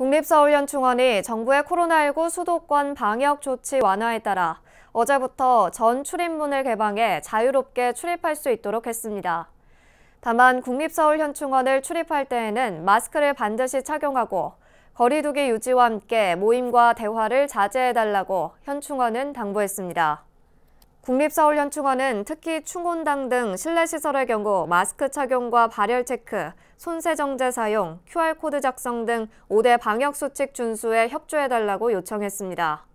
국립서울연충원이 정부의 코로나19 수도권 방역 조치 완화에 따라 어제부터 전 출입문을 개방해 자유롭게 출입할 수 있도록 했습니다. 다만 국립서울현충원을 출입할 때에는 마스크를 반드시 착용하고 거리두기 유지와 함께 모임과 대화를 자제해달라고 현충원은 당부했습니다. 국립서울현충원은 특히 충온당 등 실내시설의 경우 마스크 착용과 발열 체크, 손세정제 사용, QR코드 작성 등 5대 방역수칙 준수에 협조해달라고 요청했습니다.